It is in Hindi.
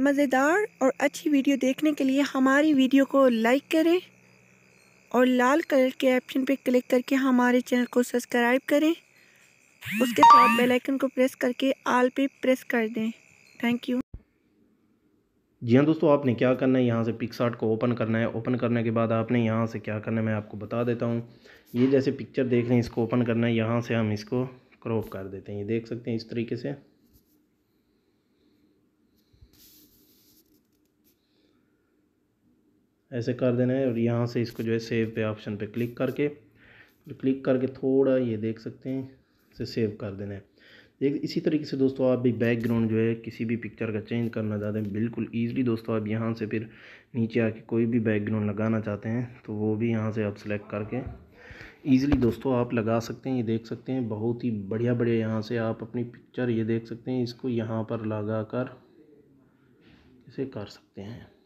मज़ेदार और अच्छी वीडियो देखने के लिए हमारी वीडियो को लाइक करें और लाल कलर के ऑप्शन पर क्लिक करके हमारे चैनल को सब्सक्राइब करें उसके साथ बेल आइकन को प्रेस करके आल पे प्रेस कर दें थैंक यू जी हाँ दोस्तों आपने क्या करना है यहाँ से पिक्सार्ट को ओपन करना है ओपन करने के बाद आपने यहाँ से क्या करना है मैं आपको बता देता हूँ ये जैसे पिक्चर देख रहे हैं इसको ओपन करना है यहाँ से हम इसको क्रॉप कर देते हैं ये देख सकते हैं इस तरीके से ऐसे कर देना है और यहाँ से इसको जो है सेव पे ऑप्शन पे क्लिक करके क्लिक तो करके थोड़ा ये देख सकते हैं इसे सेव कर देना है देख इसी तरीके से दोस्तों आप भी बैकग्राउंड जो है किसी भी पिक्चर का चेंज करना चाहते हैं बिल्कुल ईजिली दोस्तों आप यहाँ से फिर नीचे आके कोई भी बैकग्राउंड लगाना चाहते हैं तो वो भी यहाँ से आप सेलेक्ट करके ईज़िली दोस्तों आप लगा सकते हैं ये देख सकते हैं बहुत ही बढ़िया बढ़िया यहाँ से आप अपनी पिक्चर ये देख सकते हैं इसको यहाँ पर लगा कर इसे कर सकते हैं